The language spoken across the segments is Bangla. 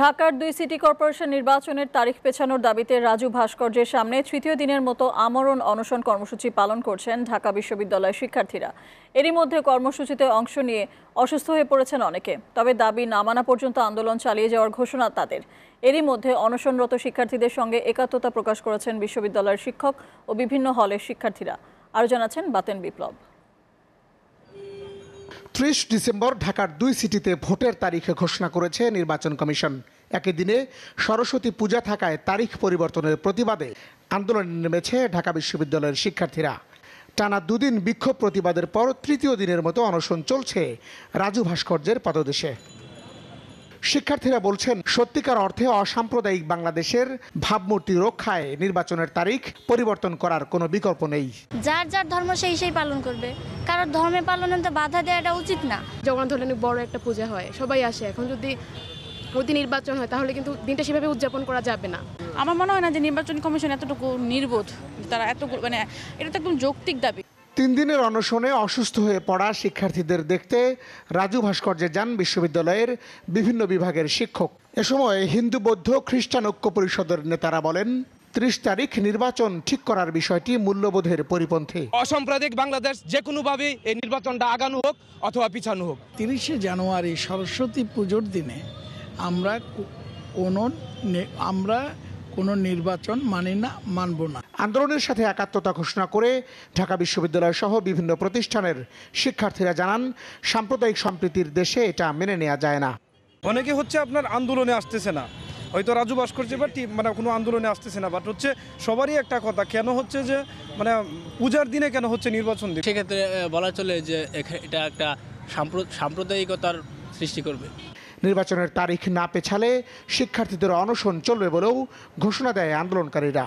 ঢাকার দুই সিটি কর্পোরেশন নির্বাচনের তারিখ পেছানোর দাবিতে রাজু ভাস্কর্যের সামনে তৃতীয় দিনের মতো আমরণ অনশন কর্মসূচি পালন করছেন ঢাকা বিশ্ববিদ্যালয়ের শিক্ষার্থীরা এরই মধ্যে কর্মসূচিতে অংশ নিয়ে অসুস্থ হয়ে পড়েছেন অনেকে তবে দাবি না মানা পর্যন্ত আন্দোলন চালিয়ে যাওয়ার ঘোষণা তাদের এরই মধ্যে অনশনরত শিক্ষার্থীদের সঙ্গে একাত্মতা প্রকাশ করেছেন বিশ্ববিদ্যালয়ের শিক্ষক ও বিভিন্ন হলের শিক্ষার্থীরা আরও জানাচ্ছেন বাতেন বিপ্লব ত্রিশ ডিসেম্বর ঢাকার দুই সিটিতে ভোটের তারিখ ঘোষণা করেছে নির্বাচন কমিশন একই দিনে সরস্বতী পূজা থাকায় তারিখ পরিবর্তনের প্রতিবাদে আন্দোলনে নেমেছে ঢাকা বিশ্ববিদ্যালয়ের শিক্ষার্থীরা টানা দুদিন বিক্ষোভ প্রতিবাদের পর তৃতীয় দিনের মতো অনশন চলছে রাজু ভাস্কর্যের পদদেশে শিক্ষার্থীরা বলছেন সত্যিকার অর্থে অসাম্প্রদায়িক বাংলাদেশের ভাবমূর্তি রক্ষায় নির্বাচনের তারিখ পরিবর্তন করার কোনো বিকল্প নেই যার যার ধর্ম সেই সেই পালন করবে কারোর ধর্মে পালনে তো বাধা দেওয়াটা উচিত না যখন ধরেন বড় একটা পূজা হয় সবাই আসে এখন যদি প্রতি নির্বাচন হয় তাহলে কিন্তু দিনটা সেভাবে উদযাপন করা যাবে না আমার মনে হয় না যে নির্বাচন কমিশন এতটুকু নির্বোধ তারা এত মানে এটা তো একদম যৌক্তিক দাবি তিন দিনের অনশনে অসুস্থ হয়ে পড়া শিক্ষার্থীদের দেখতে রাজু ভাস্কর্যে যান বিশ্ববিদ্যালয়ের বিভিন্ন বিভাগের শিক্ষক এ সময় হিন্দু বৌদ্ধ খ্রিস্টান ঐক্য পরিষদের নেতারা বলেন ত্রিশ তারিখ নির্বাচন ঠিক করার বিষয়টি মূল্যবোধের পরিপন্থী অসাম্প্রদায়িক বাংলাদেশ যে কোনোভাবে এই নির্বাচনটা আগানো হোক অথবা পিছানো হোক তিরিশে জানুয়ারি সরস্বতী পুজোর দিনে আমরা কোন আমরা কোনো নির্বাচন মানি না মানব না আন্দোলনের সাথে একাত্মতা ঘোষণা করে ঢাকা বিশ্ববিদ্যালয় সহ বিভিন্ন প্রতিষ্ঠানের শিক্ষার্থীরা জানান সাম্প্রদায়িক সম্প্রীতির দেশে এটা মেনে নেওয়া যায় না অনেকে হচ্ছে আপনার আন্দোলনে আসতেছে না হয়তো রাজু যে বাট মানে কোনো আন্দোলনে আসতেছে না বাট হচ্ছে সবারই একটা কথা কেন হচ্ছে যে মানে পূজার দিনে কেন হচ্ছে নির্বাচন দিন সেক্ষেত্রে বলা চলে যে এটা একটা সাম্প্রদায়িকতার সৃষ্টি করবে নির্বাচনের তারিখ না পেছালে শিক্ষার্থীদের অনশন চলবে বলেও ঘোষণা দেয় আন্দোলনকারীরা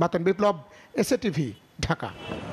বাতন বিপ্লব এসএটিভি ঢাকা